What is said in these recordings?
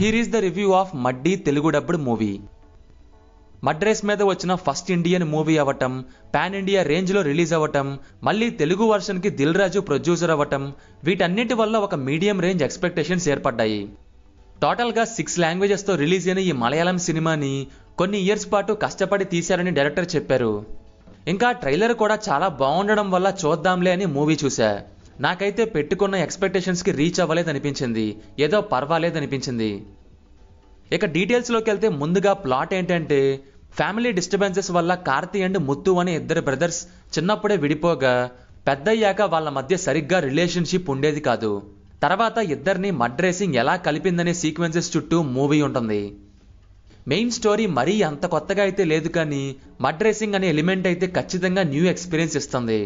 here is the review of muddy Telugu dubbed movie mud race మీద వచ్చిన first Indian movie అవ్వటం pan India రేంజ్లో release అవ్వటం మళ్ళీ తెలుగు వర్షన్కి దిల్ రాజు ప్రొడ్యూసర్ అవ్వటం వీటన్నిటి వల్ల ఒక మీడియం రేంజ్ ఎక్స్పెక్టేషన్స్ ఏర్పడ్డాయి టోటల్గా సిక్స్ లాంగ్వేజెస్తో రిలీజ్ అయిన ఈ మలయాళం సినిమాని కొన్ని ఇయర్స్ పాటు కష్టపడి తీశారని డైరెక్టర్ చెప్పారు ఇంకా ట్రైలర్ కూడా చాలా బాగుండడం వల్ల చూద్దాంలే అని మూవీ చూశా నాకైతే పెట్టుకున్న ఎక్స్పెక్టేషన్స్కి రీచ్ అవ్వలేదు అనిపించింది ఏదో పర్వాలేదు అనిపించింది ఇక డీటెయిల్స్లోకి వెళ్తే ముందుగా ప్లాట్ ఏంటంటే ఫ్యామిలీ డిస్టర్బెన్సెస్ వల్ల కార్తి అండ్ ముత్తు అనే ఇద్దరు బ్రదర్స్ చిన్నప్పుడే విడిపోగా పెద్దయ్యాక వాళ్ళ మధ్య సరిగ్గా రిలేషన్షిప్ ఉండేది కాదు తర్వాత ఇద్దరిని మడ్రేసింగ్ ఎలా కలిపిందనే సీక్వెన్సెస్ చుట్టూ మూవీ ఉంటుంది మెయిన్ స్టోరీ మరీ అంత కొత్తగా అయితే లేదు కానీ మడ్రేసింగ్ అనే ఎలిమెంట్ అయితే ఖచ్చితంగా న్యూ ఎక్స్పీరియన్స్ ఇస్తుంది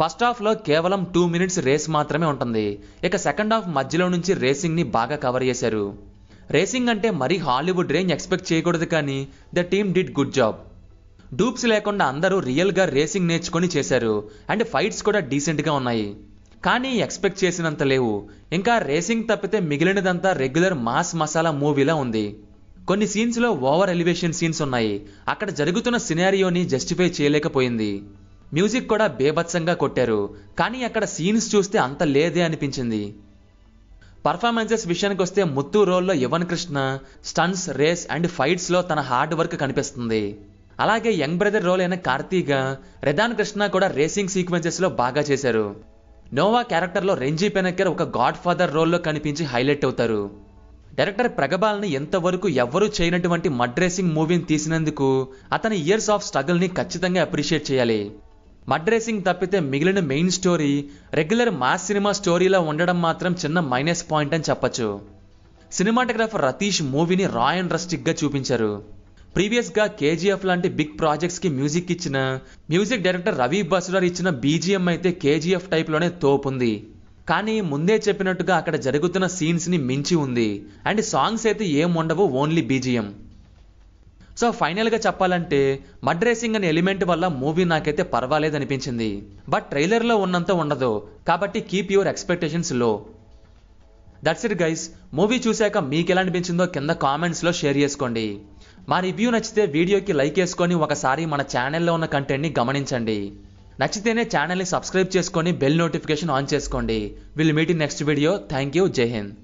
ఫస్ట్ హాఫ్లో కేవలం టూ మినిట్స్ రేస్ మాత్రమే ఉంటుంది ఇక సెకండ్ హాఫ్ మధ్యలో నుంచి రేసింగ్ని బాగా కవర్ చేశారు రేసింగ్ అంటే మరీ హాలీవుడ్ రేంజ్ ఎక్స్పెక్ట్ చేయకూడదు కానీ the team did good job dupes లేకుండా అందరూ రియల్గా రేసింగ్ నేర్చుకొని చేశారు అండ్ ఫైట్స్ కూడా డీసెంట్గా ఉన్నాయి కానీ ఎక్స్పెక్ట్ చేసినంత లేవు ఇంకా రేసింగ్ తప్పితే మిగిలినదంతా రెగ్యులర్ మాస్ మసాలా మూవీలా ఉంది కొన్ని సీన్స్లో ఓవర్ ఎలివేషన్ సీన్స్ ఉన్నాయి అక్కడ జరుగుతున్న సినారియోని జస్టిఫై చేయలేకపోయింది మ్యూజిక్ కూడా బేభత్సంగా కొట్టారు కానీ అక్కడ సీన్స్ చూస్తే అంత లేదే అనిపించింది పర్ఫార్మెన్సెస్ విషయానికి వస్తే ముత్తు రోల్లో Yuvan Krishna stunts race and ఫైట్స్లో తన హార్డ్ వర్క్ కనిపిస్తుంది అలాగే యంగ్ బ్రదర్ రోల్ అయిన కార్తీగా రెదాన్ కృష్ణ కూడా రేసింగ్ సీక్వెన్సెస్లో బాగా చేశారు నోవా క్యారెక్టర్లో రెంజీ పెనక్కర్ ఒక గాడ్ ఫాదర్ రోల్లో కనిపించి హైలైట్ అవుతారు డైరెక్టర్ ప్రగబాల్ని ఎంతవరకు ఎవ్వరూ చేయనటువంటి మడ్ రేసింగ్ మూవీని తీసినందుకు అతని ఇయర్స్ ఆఫ్ స్ట్రగుల్ని ఖచ్చితంగా అప్రిషియేట్ చేయాలి మడ్రేసింగ్ తప్పితే మిగిలిన మెయిన్ స్టోరీ రెగ్యులర్ మాస్ సినిమా స్టోరీలా ఉండడం మాత్రం చిన్న మైనస్ పాయింట్ అని చెప్పచ్చు సినిమాటోగ్రాఫర్ రతీష్ మూవీని రా అండ్ రస్టిక్గా చూపించారు ప్రీవియస్గా కేజీఎఫ్ లాంటి బిగ్ ప్రాజెక్ట్స్కి మ్యూజిక్ ఇచ్చిన మ్యూజిక్ డైరెక్టర్ రవి బసురార్ ఇచ్చిన బీజిఎం అయితే కేజీఎఫ్ టైప్లోనే తోపుంది కానీ ముందే చెప్పినట్టుగా అక్కడ జరుగుతున్న సీన్స్ని మించి ఉంది అండ్ సాంగ్స్ అయితే ఏం ఉండవు ఓన్లీ బీజిఎం సో ఫైనల్గా చెప్పాలంటే మడ్ రేసింగ్ అనే ఎలిమెంట్ వల్ల మూవీ నాకైతే పర్వాలేదు అనిపించింది బట్ ట్రైలర్లో ఉన్నంత ఉండదు కాబట్టి keep your expectations low that's it guys movie చూశాక మీకు ఎలా అనిపించిందో కింద కామెంట్స్లో షేర్ చేసుకోండి మా రివ్యూ నచ్చితే వీడియోకి లైక్ వేసుకొని ఒకసారి మన ఛానల్లో ఉన్న కంటెంట్ని గమనించండి నచ్చితేనే ఛానల్ని సబ్స్క్రైబ్ చేసుకొని బెల్ నోటిఫికేషన్ ఆన్ చేసుకోండి will meet in next video thank you Jai Hind